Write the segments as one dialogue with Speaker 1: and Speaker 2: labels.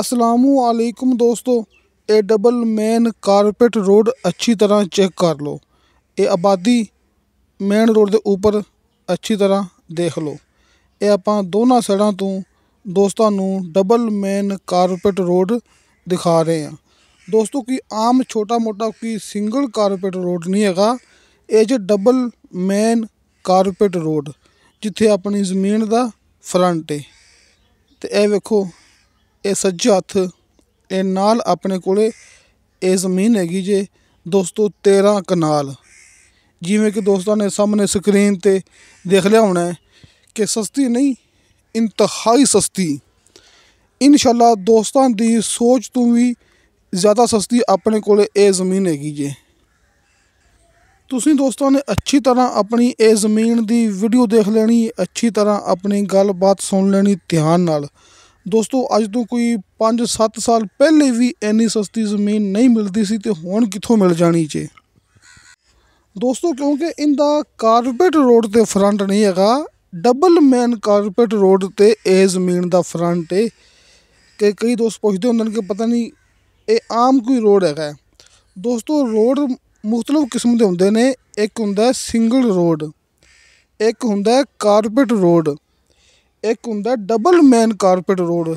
Speaker 1: असलकुम ਦੋਸਤੋ ਇਹ ਡਬਲ ਮੇਨ ਕਾਰਪੇਟ ਰੋਡ ਅੱਛੀ ਤਰ੍ਹਾਂ ਚੈੱਕ ਕਰ ਲਓ ਇਹ ਆਬਾਦੀ ਮੇਨ ਰੋਡ ਦੇ ਉੱਪਰ ਅੱਛੀ ਤਰ੍ਹਾਂ ਦੇਖ ਲਓ ਇਹ ਆਪਾਂ ਦੋਨਾਂ ਸੜਾਂ ਤੋਂ ਦੋਸਤਾਂ ਨੂੰ ਡਬਲ ਮੇਨ ਕਾਰਪੇਟ ਰੋਡ ਦਿਖਾ ਰਹੇ ਹਾਂ ਦੋਸਤੋ ਕਿ ਆਮ ਛੋਟਾ ਮੋਟਾ ਕੀ ਸਿੰਗਲ ਕਾਰਪੇਟ ਰੋਡ ਨਹੀਂ ਹੈਗਾ ਇਹ ਜੋ ਡਬਲ ਮੇਨ ਕਾਰਪੇਟ ਰੋਡ ਜਿੱਥੇ ਆਪਣੀ ਜ਼ਮੀਨ ਦਾ ਫਰੰਟ ਹੈ ਤੇ ਇਹ ਵੇਖੋ ਇਹ ਸੱਜਾ ਹੱਥ ਇਹ ਨਾਲ ਆਪਣੇ ਕੋਲੇ ਇਹ ਜ਼ਮੀਨ ਹੈਗੀ ਜੇ ਦੋਸਤੋ 13 ਕਨਾਲ ਜਿਵੇਂ ਕਿ ਦੋਸਤਾਂ ਨੇ ਸਾਹਮਣੇ ਸਕਰੀਨ ਤੇ ਦੇਖ ਲਿਆ ਹੋਣਾ ਕਿ ਸਸਤੀ ਨਹੀਂ ਇੰਤਹਾਈ ਸਸਤੀ ਇਨਸ਼ਾਅੱਲਾ ਦੋਸਤਾਂ ਦੀ ਸੋਚ ਤੋਂ ਵੀ ਜ਼ਿਆਦਾ ਸਸਤੀ ਆਪਣੇ ਕੋਲੇ ਇਹ ਜ਼ਮੀਨ ਹੈਗੀ ਜੇ ਤੁਸੀਂ ਦੋਸਤਾਂ ਨੇ ਅੱਛੀ ਤਰ੍ਹਾਂ ਆਪਣੀ ਇਹ ਜ਼ਮੀਨ ਦੀ ਵੀਡੀਓ ਦੇਖ ਲੈਣੀ ਅੱਛੀ ਤਰ੍ਹਾਂ ਆਪਣੀ ਗੱਲਬਾਤ ਸੁਣ ਲੈਣੀ ਧਿਆਨ ਨਾਲ ਦੋਸਤੋ ਅੱਜ ਤੋਂ ਕੋਈ 5-7 ਸਾਲ ਪਹਿਲੇ ਵੀ ਇੰਨੀ ਸਸਤੀ ਜ਼ਮੀਨ ਨਹੀਂ ਮਿਲਦੀ ਸੀ ਤੇ ਹੁਣ ਕਿੱਥੋਂ ਮਿਲ ਜਾਣੀ ਜੇ ਦੋਸਤੋ ਕਿਉਂਕਿ ਇਹਦਾ ਕਾਰਪੇਟ ਰੋਡ ਤੇ ਫਰੰਟ ਨਹੀਂ ਹੈਗਾ ਡਬਲ ਮੈਨ ਕਾਰਪੇਟ ਰੋਡ ਤੇ ਇਹ ਜ਼ਮੀਨ ਦਾ ਫਰੰਟ ਹੈ ਕਿ ਕਈ ਦੋਸਤ ਪੁੱਛਦੇ ਹੁੰਦੇ ਨੇ ਕਿ ਪਤਾ ਨਹੀਂ ਇਹ ਆਮ ਕੋਈ ਰੋਡ ਹੈਗਾ ਦੋਸਤੋ ਰੋਡ ਮੁxtਲਫ ਕਿਸਮ ਦੇ ਹੁੰਦੇ ਨੇ ਇੱਕ ਹੁੰਦਾ ਸਿੰਗਲ ਰੋਡ ਇੱਕ ਹੁੰਦਾ ਕਾਰਪੇਟ ਰੋਡ ਇੱਕ ਹੁੰਦਾ ਡਬਲ ਮੈਨ ਕਾਰਪੇਟ ਰੋਡ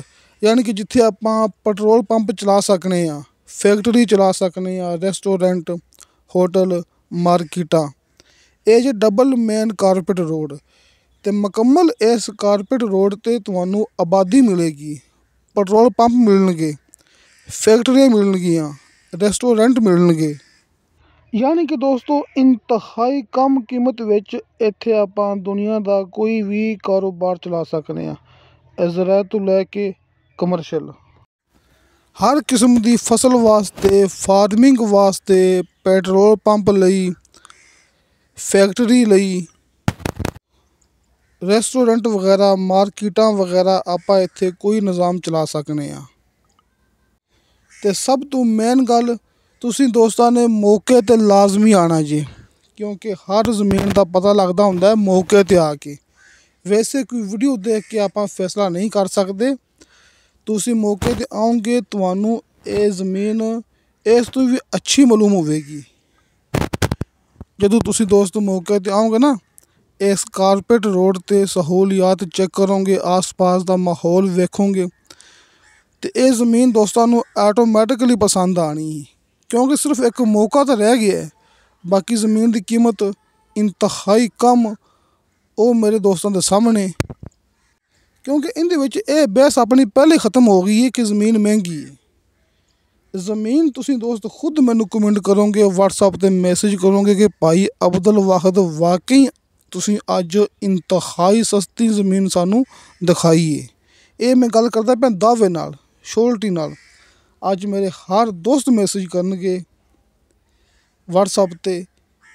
Speaker 1: ਯਾਨੀ ਕਿ ਜਿੱਥੇ ਆਪਾਂ ਪੈਟਰੋਲ ਪੰਪ ਚਲਾ ਸਕਨੇ ਆ ਫੈਕਟਰੀ ਚਲਾ ਸਕਨੇ ਆ ਰੈਸਟੋਰੈਂਟ ਹੋਟਲ ਮਾਰਕੀਟਾਂ ਇਹ ਜੇ ਡਬਲ ਮੈਨ ਕਾਰਪੇਟ ਰੋਡ ਤੇ ਮੁਕੰਮਲ ਇਸ ਕਾਰਪੇਟ ਰੋਡ ਤੇ ਤੁਹਾਨੂੰ ਆਬਾਦੀ ਮਿਲੇਗੀ ਪੈਟਰੋਲ ਪੰਪ ਮਿਲਣਗੇ ਫੈਕਟਰੀਆਂ ਮਿਲਣਗੀਆਂ ਰੈਸਟੋਰੈਂਟ ਮਿਲਣਗੇ ਯਾਨੀ ਕਿ ਦੋਸਤੋ ਇੰਤਹਾਈ ਕਮ ਕੀਮਤ ਵਿੱਚ ਇੱਥੇ ਆਪਾਂ ਦੁਨੀਆ ਦਾ ਕੋਈ ਵੀ ਕਾਰੋਬਾਰ ਚਲਾ ਸਕਦੇ ਆ ਜ਼ਰਾ ਤੋਂ ਲੈ ਕੇ ਕਮਰਸ਼ੀਅਲ ਹਰ ਕਿਸਮ ਦੀ ਫਸਲ ਵਾਸਤੇ ਫਾਰਮਿੰਗ ਵਾਸਤੇ ਪੈਟਰੋਲ ਪੰਪ ਲਈ ਫੈਕਟਰੀ ਲਈ ਰੈਸਟੋਰੈਂਟ ਵਗੈਰਾ ਮਾਰਕੀਟਾਂ ਵਗੈਰਾ ਆਪਾਂ ਇੱਥੇ ਕੋਈ ਨਿਜ਼ਾਮ ਚਲਾ ਸਕਨੇ ਆ ਤੇ ਸਭ ਤੋਂ ਮੇਨ ਗੱਲ ਤੁਸੀਂ ਦੋਸਤਾਂ ਨੇ ਮੌਕੇ ਤੇ ਲਾਜ਼ਮੀ ਆਣਾ ਜੀ ਕਿਉਂਕਿ ਹਰ ਜ਼ਮੀਨ ਦਾ ਪਤਾ ਲੱਗਦਾ ਹੁੰਦਾ ਹੈ ਮੌਕੇ ਤੇ ਆ ਕੇ ਵੈਸੇ ਕੋਈ ਵੀਡੀਓ ਦੇਖ ਕੇ ਆਪਾਂ ਫੈਸਲਾ ਨਹੀਂ ਕਰ ਸਕਦੇ ਤੁਸੀਂ ਮੌਕੇ ਤੇ ਆਉਂਗੇ ਤੁਹਾਨੂੰ ਇਹ ਜ਼ਮੀਨ ਇਸ ਤੋਂ ਵੀ ਅੱਛੀ ਮਾਲੂਮ ਹੋਵੇਗੀ ਜਦੋਂ ਤੁਸੀਂ ਦੋਸਤ ਮੌਕੇ ਤੇ ਆਉਂਗੇ ਨਾ ਇਸ ਕਾਰਪੇਟ ਰੋਡ ਤੇ ਸਹੂਲੀਅਤ ਚੈੱਕ ਕਰੋਗੇ ਆਸ-ਪਾਸ ਦਾ ਮਾਹੌਲ ਵੇਖੋਗੇ ਤੇ ਇਹ ਜ਼ਮੀਨ ਦੋਸਤਾਂ ਨੂੰ ਆਟੋਮੈਟਿਕਲੀ ਪਸੰਦ ਆਣੀ ਹੈ ਕਿਉਂਕਿ ਸਿਰਫ ਇੱਕ ਮੌਕਾ ਤਾਂ ਰਹਿ ਗਿਆ ਹੈ ਬਾਕੀ ਜ਼ਮੀਨ ਦੀ ਕੀਮਤ ਇੰਤਹਾਈ ਕਮ ਉਹ ਮੇਰੇ ਦੋਸਤਾਂ ਦੇ ਸਾਹਮਣੇ ਕਿਉਂਕਿ ਇਹਦੇ ਵਿੱਚ ਇਹ ਬਹਿਸ ਆਪਣੀ ਪਹਿਲੇ ਖਤਮ ਹੋ ਗਈ ਹੈ ਕਿ ਜ਼ਮੀਨ ਮਹਿੰਗੀ ਹੈ ਜ਼ਮੀਨ ਤੁਸੀਂ ਦੋਸਤ ਖੁਦ ਮੈਨੂੰ ਕਮੈਂਟ ਕਰੋਗੇ WhatsApp ਤੇ ਮੈਸੇਜ ਕਰੋਗੇ ਕਿ ਭਾਈ ਅਬਦੁਲ ਵਾਹਿਦ ਵਾਕਈ ਤੁਸੀਂ ਅੱਜ ਇੰਤਹਾਈ ਸਸਤੀ ਜ਼ਮੀਨ ਸਾਨੂੰ ਦਿਖਾਈਏ ਇਹ ਮੈਂ ਗੱਲ ਕਰਦਾ ਪਿਆ ਦਾਵੇ ਨਾਲ ਸ਼ੋਲਟੀ ਨਾਲ ਅੱਜ ਮੇਰੇ ਹਰ ਦੋਸਤ ਮੈਸੇਜ ਕਰਨਗੇ WhatsApp ਤੇ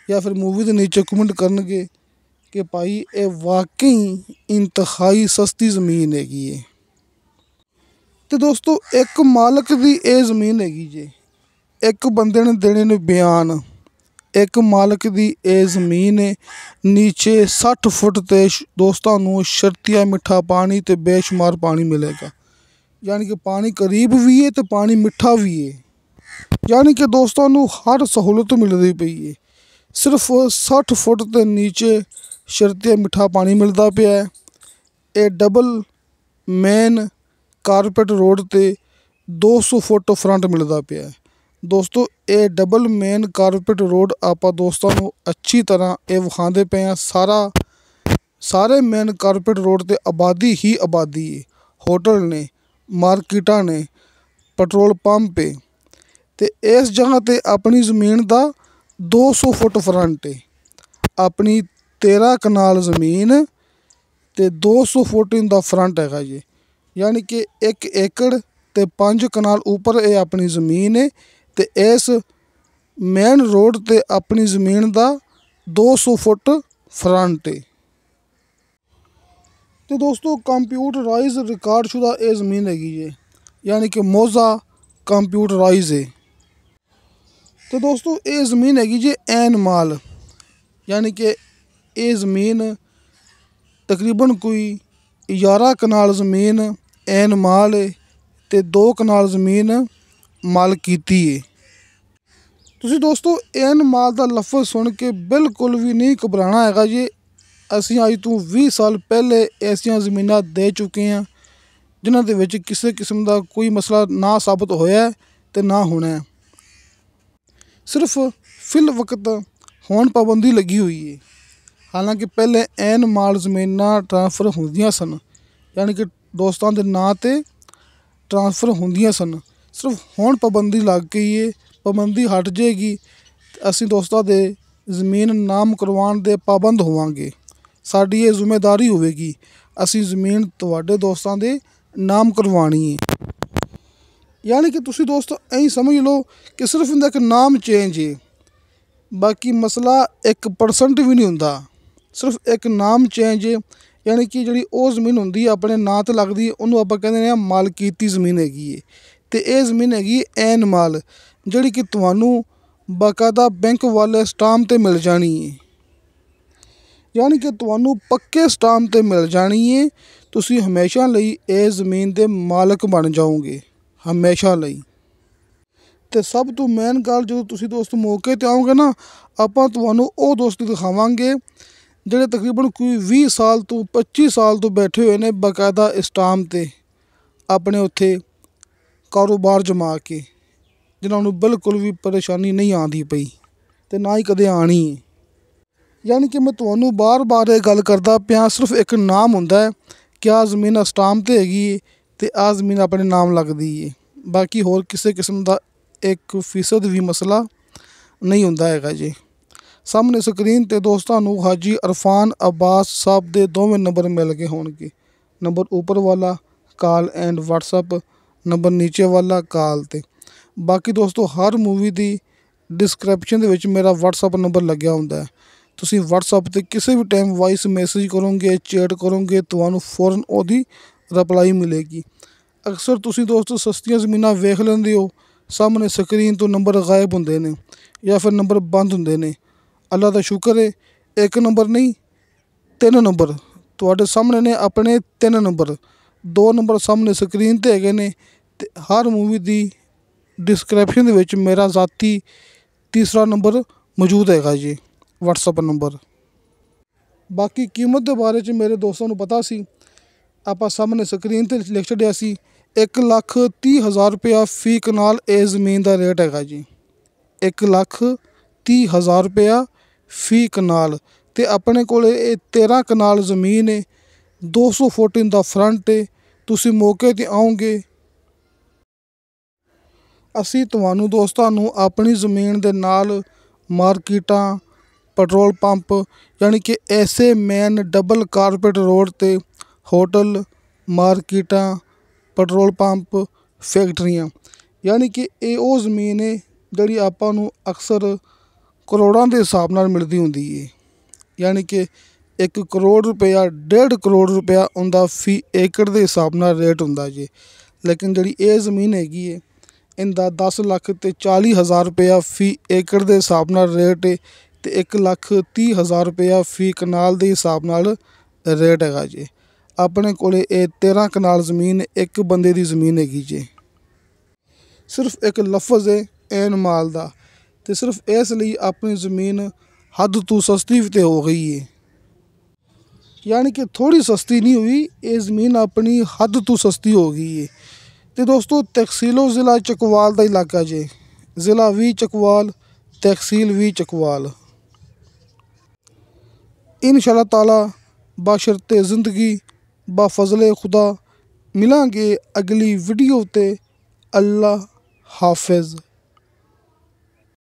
Speaker 1: ਜਾਂ ਫਿਰ ਮੂਵੀ ਦੇ ਨੀਚੇ ਕਮੈਂਟ ਕਰਨਗੇ ਕਿ ਭਾਈ ਇਹ ਵਾਕਈ ਇੰਤਹਾਈ ਸਸਤੀ ਜ਼ਮੀਨ ਹੈਗੀ ਏ ਤੇ ਦੋਸਤੋ ਇੱਕ ਮਾਲਕ ਦੀ ਇਹ ਜ਼ਮੀਨ ਹੈਗੀ ਜੇ ਇੱਕ ਬੰਦੇ ਨੇ ਦੇਣੇ ਨੇ ਬਿਆਨ ਇੱਕ ਮਾਲਕ ਦੀ ਇਹ ਜ਼ਮੀਨ ਹੈ ਨੀਚੇ 60 ਫੁੱਟ ਤੇ ਦੋਸਤਾਂ ਨੂੰ ਸ਼ਰਤੀਆ ਮਿੱਠਾ ਪਾਣੀ ਤੇ ਬੇਸ਼ੁਮਾਰ ਪਾਣੀ ਮਿਲੇਗਾ ਯਾਨੀ ਕਿ ਪਾਣੀ ਕਰੀਬ ਵੀ ਹੈ ਤੇ ਪਾਣੀ ਮਿੱਠਾ ਵੀ ਹੈ ਯਾਨੀ ਕਿ ਦੋਸਤਾਂ ਨੂੰ ਹਰ ਸਹੂਲਤ ਮਿਲਦੀ ਪਈ ਹੈ ਸਿਰਫ 60 ਫੁੱਟ ਦੇ ਨੀਚੇ ਸ਼ਰਤੇ ਮਿੱਠਾ ਪਾਣੀ ਮਿਲਦਾ ਪਿਆ ਹੈ ਇਹ ਡਬਲ ਮੇਨ ਕਾਰਪੇਟ ਰੋਡ ਤੇ 200 ਫੁੱਟ ਫਰੰਟ ਮਿਲਦਾ ਪਿਆ ਹੈ ਦੋਸਤੋ ਇਹ ਡਬਲ ਮੇਨ ਕਾਰਪੇਟ ਰੋਡ ਆਪਾਂ ਦੋਸਤਾਂ ਨੂੰ ਅੱਛੀ ਤਰ੍ਹਾਂ ਇਹ ਵਿਖਾਉਂਦੇ ਪਏ ਆ ਸਾਰਾ ਸਾਰੇ ਮੇਨ ਕਾਰਪੇਟ ਰੋਡ ਤੇ ਆਬਾਦੀ ਹੀ ਆਬਾਦੀ ਹੈ ਹੋਟਲ ਨੇ ਮਾਰਕੀਟਾਂ ਨੇ ਪੈਟਰੋਲ ਪੰਪ ਏ ਇਸ ਜਗ੍ਹਾ 'ਤੇ ਆਪਣੀ ਜ਼ਮੀਨ ਦਾ 200 ਫੁੱਟ ਫਰੰਟ ਏ ਆਪਣੀ 13 ਕਨਾਲ ਜ਼ਮੀਨ ਤੇ 200 ਫੁੱਟ ਦਾ ਫਰੰਟ ਹੈਗਾ ਜੀ ਯਾਨੀ ਕਿ 1 ਏਕੜ ਤੇ 5 ਕਨਾਲ ਉੱਪਰ ਇਹ ਆਪਣੀ ਜ਼ਮੀਨ ਏ ਤੇ ਇਸ ਮੇਨ ਰੋਡ 'ਤੇ ਆਪਣੀ ਜ਼ਮੀਨ ਦਾ 200 ਫੁੱਟ ਫਰੰਟ ਏ ਤੇ ਦੋਸਤੋ ਕੰਪਿਊਟਰਾਈਜ਼ ਰਿਕਾਰਡ ਸ਼ੁਦਾ ਇਹ ਜ਼ਮੀਨ ਹੈਗੀ ਜੇ ਯਾਨੀ ਕਿ ਮੋਜ਼ਾ ਕੰਪਿਊਟਰਾਈਜ਼ ਹੈ ਤੇ ਦੋਸਤੋ ਇਹ ਜ਼ਮੀਨ ਹੈਗੀ ਜੇ ਐਨ ਮਾਲ ਯਾਨੀ ਕਿ ਇਹ ਜ਼ਮੀਨ ਤਕਰੀਬਨ ਕੋਈ 11 ਕਨਾਲ ਜ਼ਮੀਨ ਐਨ ਮਾਲ ਹੈ ਤੇ 2 ਕਨਾਲ ਜ਼ਮੀਨ ਮਾਲ ਕੀਤੀ ਹੈ ਤੁਸੀਂ ਦੋਸਤੋ ਐਨ ਮਾਲ ਦਾ ਲਫ਼ਜ਼ ਸੁਣ ਕੇ ਬਿਲਕੁਲ ਵੀ ਨਹੀਂ ਘਬਰਾਣਾ ਹੈਗਾ ਜੀ ਅਸੀਂ ਅੱਜ ਤੋਂ 20 ਸਾਲ ਪਹਿਲੇ ਐਸੀਆਂ ਜ਼ਮੀਨਾਂ ਦੇ ਚੁੱਕੇ ਹਾਂ ਜਿਨ੍ਹਾਂ ਦੇ ਵਿੱਚ ਕਿਸੇ ਕਿਸਮ ਦਾ ਕੋਈ ਮਸਲਾ ਨਾ ਸਾਬਤ ਹੋਇਆ ਤੇ ਨਾ ਹੋਣਾ ਸਿਰਫ ਫਿਲ ਵਕਤ ਹੁਣ ਪਾਬੰਦੀ ਲੱਗੀ ਹੋਈ ਹੈ ਹਾਲਾਂਕਿ ਪਹਿਲੇ ਐਨ ਮਾਲ ਜ਼ਮੀਨਾਂ ਟ੍ਰਾਂਸਫਰ ਹੁੰਦੀਆਂ ਸਨ ਯਾਨੀ ਕਿ ਦੋਸਤਾਂ ਦੇ ਨਾਂ ਤੇ ਟ੍ਰਾਂਸਫਰ ਹੁੰਦੀਆਂ ਸਨ ਸਿਰਫ ਹੁਣ ਪਾਬੰਦੀ ਲੱਗ ਗਈ ਹੈ ਪਾਬੰਦੀ ਹਟ ਜਾਏਗੀ ਅਸੀਂ ਦੋਸਤਾਂ ਦੇ ਜ਼ਮੀਨ ਨਾਮ ਕਰਵਾਉਣ ਦੇ ਪਾਬੰਦ ਹੋਵਾਂਗੇ ਸਾਡੀ ਇਹ ਜ਼ਿੰਮੇਵਾਰੀ ਹੋਵੇਗੀ ਅਸੀਂ ਜ਼ਮੀਨ ਤੁਹਾਡੇ ਦੋਸਤਾਂ ਦੇ ਨਾਮ ਕਰਵਾਣੀ ਹੈ ਯਾਨੀ ਕਿ ਤੁਸੀਂ ਦੋਸਤੋ ਐਂ ਸਮਝ ਲਓ ਕਿ ਸਿਰਫ ਇਹਦਾ ਇੱਕ ਨਾਮ ਚੇਂਜ ਹੈ ਬਾਕੀ ਮਸਲਾ 1% ਵੀ ਨਹੀਂ ਹੁੰਦਾ ਸਿਰਫ ਇੱਕ ਨਾਮ ਚੇਂਜ ਹੈ ਯਾਨੀ ਕਿ ਜਿਹੜੀ ਉਹ ਜ਼ਮੀਨ ਹੁੰਦੀ ਹੈ ਆਪਣੇ ਨਾਂ ਤੇ ਲੱਗਦੀ ਉਹਨੂੰ ਆਪਾਂ ਕਹਿੰਦੇ ਨੇ ਮਾਲਕੀਤੀ ਜ਼ਮੀਨ ਹੈਗੀ ਹੈ ਤੇ ਇਹ ਜ਼ਮੀਨ ਹੈਗੀ ਐਨ ਮਾਲ ਜਿਹੜੀ ਕਿ ਤੁਹਾਨੂੰ ਬਕਾਇਦਾ ਬੈਂਕ ਵਾਲੇ ਸਟਾਮ ਤੇ ਮਿਲ ਜਾਣੀ ਹੈ ਯਾਨੀ ਕਿ ਤੁਹਾਨੂੰ ਪੱਕੇ ਸਟਾਮ ਤੇ ਮਿਲ ਜਾਣੀ ਏ ਤੁਸੀਂ ਹਮੇਸ਼ਾ ਲਈ ਇਹ ਜ਼ਮੀਨ ਦੇ ਮਾਲਕ ਬਣ ਜਾਓਗੇ ਹਮੇਸ਼ਾ ਲਈ ਤੇ ਸਭ ਤੋਂ ਮੇਨ ਗੱਲ ਜਦੋਂ ਤੁਸੀਂ ਦੋਸਤ ਮੌਕੇ ਤੇ ਆਓਗੇ ਨਾ ਆਪਾਂ ਤੁਹਾਨੂੰ ਉਹ ਦੋਸਤ ਦਿਖਾਵਾਂਗੇ ਜਿਹੜੇ ਤਕਰੀਬਨ ਕੋਈ 20 ਸਾਲ ਤੋਂ 25 ਸਾਲ ਤੋਂ ਬੈਠੇ ਹੋਏ ਨੇ ਬਕਾਇਦਾ ਸਟਾਮ ਤੇ ਆਪਣੇ ਉੱਥੇ ਕਾਰੋਬਾਰ ਜਮਾ ਕੇ ਜਿਨ੍ਹਾਂ ਨੂੰ ਬਿਲਕੁਲ ਵੀ ਪਰੇਸ਼ਾਨੀ ਨਹੀਂ ਆਂਦੀ ਪਈ ਤੇ ਨਾ ਹੀ ਕਦੇ ਆਣੀ ਯਾਨੀ ਕਿ ਮੈਂ ਤੁਹਾਨੂੰ ਬਾਰ-ਬਾਰ ਇਹ ਗੱਲ ਕਰਦਾ ਪਿਆ ਸਿਰਫ ਇੱਕ ਨਾਮ ਹੁੰਦਾ ਹੈ ਕਿ ਆ ਜ਼ਮੀਨ ਅਸਟਾਮ ਤੇ ਹੈਗੀ ਤੇ ਆ ਜ਼ਮੀਨ ਆਪਣੇ ਨਾਮ ਲੱਗਦੀ ਹੈ ਬਾਕੀ ਹੋਰ ਕਿਸੇ ਕਿਸਮ ਦਾ ਇੱਕ ਫੀਸਦ ਵੀ ਮਸਲਾ ਨਹੀਂ ਹੁੰਦਾ ਹੈਗਾ ਜੀ ਸਾਹਮਣੇ ਸਕਰੀਨ ਤੇ ਦੋਸਤਾਂ ਨੂੰ ਹਾਜੀ ਅਰਫਾਨ ਅਬਾਸ ਸਾਹਿਬ ਦੇ ਦੋਵੇਂ ਨੰਬਰ ਮਿਲ ਗਏ ਹੋਣਗੇ ਨੰਬਰ ਉੱਪਰ ਵਾਲਾ ਕਾਲ ਐਂਡ WhatsApp ਨੰਬਰ ਨੀਚੇ ਵਾਲਾ ਕਾਲ ਤੇ ਬਾਕੀ ਦੋਸਤੋ ਹਰ ਮੂਵੀ ਦੀ ਡਿਸਕ੍ਰਿਪਸ਼ਨ ਦੇ ਵਿੱਚ ਮੇਰਾ WhatsApp ਨੰਬਰ ਲੱਗਿਆ ਹੁੰਦਾ ਹੈ ਤੁਸੀਂ WhatsApp ਤੇ ਕਿਸੇ ਵੀ ਟਾਈਮ ਵਾਇਸ ਮੈਸੇਜ ਕਰੋਗੇ ਚੈਟ ਕਰੋਗੇ ਤੁਹਾਨੂੰ ਫੌਰਨ ਉਹਦੀ ਰਿਪਲਾਈ ਮਿਲੇਗੀ ਅਕਸਰ ਤੁਸੀਂ ਦੋਸਤੋ ਸਸਤੀਆਂ ਜ਼ਮੀਨਾਂ ਵੇਖ ਲੈਂਦੇ ਹੋ ਸਾਹਮਣੇ ਸਕਰੀਨ ਤੋਂ ਨੰਬਰ ਗਾਇਬ ਹੁੰਦੇ ਨੇ ਜਾਂ ਫਿਰ ਨੰਬਰ ਬੰਦ ਹੁੰਦੇ ਨੇ ਅੱਲਾ ਦਾ ਸ਼ੁਕਰ ਹੈ ਇੱਕ ਨੰਬਰ ਨਹੀਂ ਤਿੰਨ ਨੰਬਰ ਤੁਹਾਡੇ ਸਾਹਮਣੇ ਨੇ ਆਪਣੇ ਤਿੰਨ ਨੰਬਰ ਦੋ ਨੰਬਰ ਸਾਹਮਣੇ ਸਕਰੀਨ ਤੇ ਹੈਗੇ ਨੇ ਤੇ ਹਰ ਮੂਵੀ ਦੀ ਡਿਸਕ੍ਰਿਪਸ਼ਨ ਦੇ ਵਿੱਚ ਮੇਰਾ ਜ਼ਾਤੀ ਤੀਸਰਾ ਨੰਬਰ ਮੌਜੂਦ ਹੈਗਾ ਜੀ WhatsApp ਨੰਬਰ ਬਾਕੀ ਕੀਮਤ ਦੇ ਬਾਰੇ ਚ ਮੇਰੇ ਦੋਸਤਾਂ ਨੂੰ ਪਤਾ ਸੀ ਆਪਾਂ ਸਾਹਮਣੇ ਸਕਰੀਨ ਤੇ ਲਿਖ ਛੜਿਆ ਸੀ 1 ਲੱਖ 30 ਹਜ਼ਾਰ ਰੁਪਇਆ ਫੀ ਕਨਾਲ ਇਹ ਜ਼ਮੀਨ ਦਾ ਰੇਟ ਹੈਗਾ ਜੀ 1 ਲੱਖ 30 ਹਜ਼ਾਰ ਰੁਪਇਆ ਫੀ ਕਨਾਲ ਤੇ ਆਪਣੇ ਕੋਲ ਇਹ 13 ਕਨਾਲ ਜ਼ਮੀਨ ਹੈ 214 ਦਾ ਫਰੰਟ ਹੈ ਤੁਸੀਂ ਮੌਕੇ ਤੇ ਆਉਂਗੇ ਅਸੀਂ ਤੁਹਾਨੂੰ ਦੋਸਤਾਂ ਨੂੰ ਆਪਣੀ ਜ਼ਮੀਨ ਦੇ ਨਾਲ ਮਾਰਕੀਟਾਂ ਪੈਟਰੋਲ ਪੰਪ ਯਾਨੀ ਕਿ ਐਸੇ ਮੈਨ ਡਬਲ ਕਾਰਪੇਟ ਰੋਡ 'ਤੇ ਹੋਟਲ ਮਾਰਕੀਟਾਂ ਪੈਟਰੋਲ ਪੰਪ ਫੈਕਟਰੀਆਂ ਯਾਨੀ ਕਿ ਇਹ ਉਹ ਜ਼ਮੀਨ ਹੈ ਜਿਹੜੀ ਆਪਾਂ ਨੂੰ ਅਕਸਰ ਕਰੋੜਾਂ ਦੇ ਹਿਸਾਬ ਨਾਲ ਮਿਲਦੀ ਹੁੰਦੀ ਹੈ ਯਾਨੀ ਕਿ 1 ਕਰੋੜ ਰੁਪਇਆ 1.5 ਕਰੋੜ ਰੁਪਇਆ ਉਹਦਾ ਫੀ ਏਕੜ ਦੇ ਹਿਸਾਬ ਨਾਲ ਰੇਟ ਹੁੰਦਾ ਜੀ ਲੇਕਿਨ ਜਿਹੜੀ ਇਹ ਜ਼ਮੀਨ ਹੈਗੀ ਹੈ ਇਹਦਾ 10 ਲੱਖ ਤੇ 40 ਹਜ਼ਾਰ ਰੁਪਇਆ ਫੀ ਏਕੜ ਦੇ ਹਿਸਾਬ ਨਾਲ ਰੇਟ ਤੇ 1 ਲੱਖ 30 ਹਜ਼ਾਰ ਰੁਪਇਆ ਫੀ ਕਨਾਲ ਦੇ ਹਿਸਾਬ ਨਾਲ ਰੇਟ ਹੈਗਾ ਜੀ ਆਪਣੇ ਕੋਲੇ ਇਹ 13 ਕਨਾਲ ਜ਼ਮੀਨ ਇੱਕ ਬੰਦੇ ਦੀ ਜ਼ਮੀਨ ਹੈਗੀ ਜੀ ਸਿਰਫ ਇੱਕ ਲਫ਼ਜ਼ ਹੈ ਐਨ ਮਾਲ ਦਾ ਤੇ ਸਿਰਫ ਇਸ ਲਈ ਆਪਣੀ ਜ਼ਮੀਨ ਹੱਦ ਤੋਂ ਸਸਤੀ ਤੇ ਹੋ ਗਈ ਹੈ ਯਾਨੀ ਕਿ ਥੋੜੀ ਸਸਤੀ ਨਹੀਂ ਹੋਈ ਇਹ ਜ਼ਮੀਨ ਆਪਣੀ ਹੱਦ ਤੋਂ ਸਸਤੀ ਹੋ ਗਈ ਹੈ ਤੇ ਦੋਸਤੋ ਤਕਸੀਲੋ ਜ਼ਿਲ੍ਹਾ ਚਕਵਾਲ ਦਾ ਇਲਾਕਾ ਜੇ ਜ਼ਿਲ੍ਹਾ ਵੀ ਚਕਵਾਲ ਤਕਸੀਲ ਵੀ ਚਕਵਾਲ ਇਨਸ਼ਾਅੱਲਾ ਤਾਲਾ ਬਾਸ਼ਰਤੇ ਜ਼ਿੰਦਗੀ ਬਾ ਫਜ਼ਲੇ ਖੁਦਾ ਮਿਲਾਂਗੇ ਅਗਲੀ ਵੀਡੀਓ ਤੇ ਅੱਲਾ ਹਾਫਿਜ਼